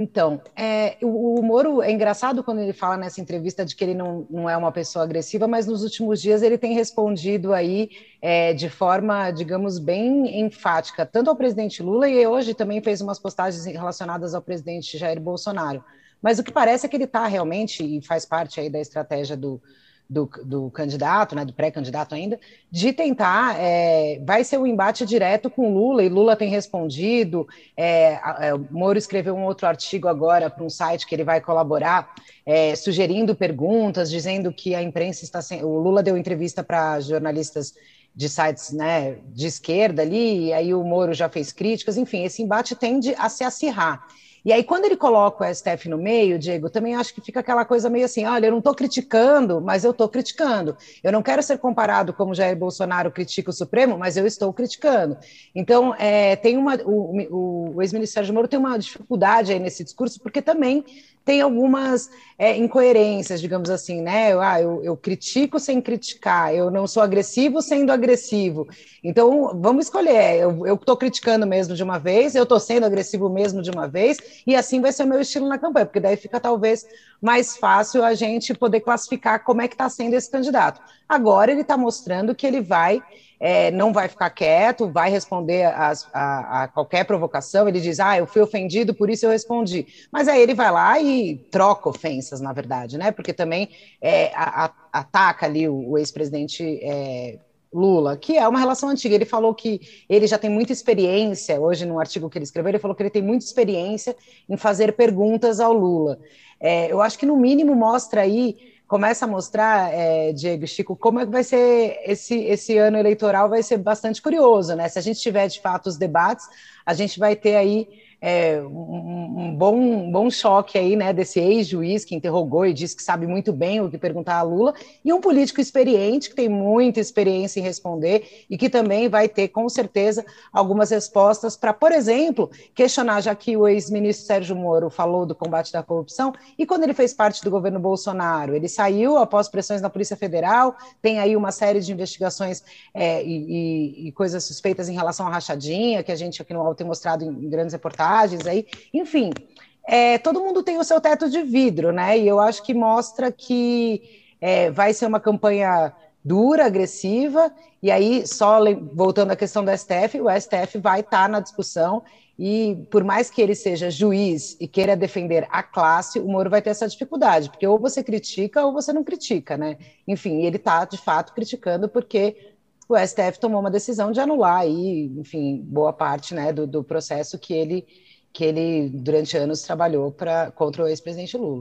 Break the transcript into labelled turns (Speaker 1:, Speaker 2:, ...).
Speaker 1: Então, é, o, o, Moro é engraçado quando ele fala nessa entrevista de que ele não, não é uma pessoa agressiva, mas nos últimos dias ele tem respondido aí é, de forma, digamos, bem enfática, tanto ao presidente Lula e hoje também fez umas postagens relacionadas ao presidente Jair Bolsonaro. Mas o que parece é que ele está realmente, e faz parte aí da estratégia do, do, do candidato, né, do pré-candidato ainda, de tentar, é, vai ser um embate direto com Lula, e Lula tem respondido, é, é, Moro escreveu um outro artigo agora para um site que ele vai colaborar, é, sugerindo perguntas, dizendo que a imprensa está sem... O Lula deu entrevista para jornalistas de sites né, de esquerda ali, e aí o Moro já fez críticas, enfim, esse embate tende a se acirrar. E aí, quando ele coloca o STF no meio, Diego, também acho que fica aquela coisa meio assim: olha, eu não estou criticando, mas eu estou criticando. Eu não quero ser comparado como Jair Bolsonaro critica o Supremo, mas eu estou criticando. Então, é, tem uma, o, o, o ex-ministro Sérgio Moro tem uma dificuldade aí nesse discurso, porque também tem algumas é, incoerências, digamos assim, né? Eu, ah, eu, eu, critico sem criticar, eu não sou agressivo sendo agressivo. Então, vamos escolher. É, eu estou criticando mesmo de uma vez, eu estou sendo agressivo mesmo de uma vez, e assim vai ser o meu estilo na campanha, porque daí fica talvez mais fácil a gente poder classificar como é que está sendo esse candidato. Agora ele está mostrando que ele vai é, não vai ficar quieto, vai responder as, a, a, qualquer provocação. Ele diz, ah, eu fui ofendido, por isso eu respondi. Mas aí ele vai lá e troca ofensas, na verdade, né? Porque também é, a, a, ataca ali o, o ex-presidente. É, Lula, que é uma relação antiga. Ele falou que ele já tem muita experiência, hoje, num artigo que ele escreveu, ele falou que ele tem muita experiência em fazer perguntas ao Lula. É, eu acho que, no mínimo, mostra aí começa a mostrar, é, Diego Chico, como é que vai ser esse, esse ano eleitoral, vai ser bastante curioso, né? Se a gente tiver de fato os debates, a gente vai ter aí é, um, bom, bom choque aí, né, desse ex-juiz que interrogou e disse que sabe muito bem o que perguntar a Lula, e um político experiente, que tem muita experiência em responder e que também vai ter, com certeza, algumas respostas para, por exemplo, questionar, já que o ex-ministro Sérgio Moro falou do combate da corrupção, e quando ele fez parte do governo Bolsonaro, ele saiu após pressões na Polícia Federal, tem aí uma série de investigações é, e, e, e coisas suspeitas em relação à rachadinha, que a gente aqui no UOL tem mostrado em grandes reportagens aí, enfim, é, todo mundo tem o seu teto de vidro, né? E eu acho que mostra que é, vai ser uma campanha dura, agressiva, e aí, só voltando à questão do STF, o STF vai estar tá na discussão, e por mais que ele seja juiz e queira defender a classe, o Moro vai ter essa dificuldade, porque ou você critica ou você não critica, né? Enfim, ele está, de fato, criticando porque o STF tomou uma decisão de anular aí, enfim, boa parte né, do, do processo que ele que ele, durante anos, trabalhou para contra o ex-presidente Lula.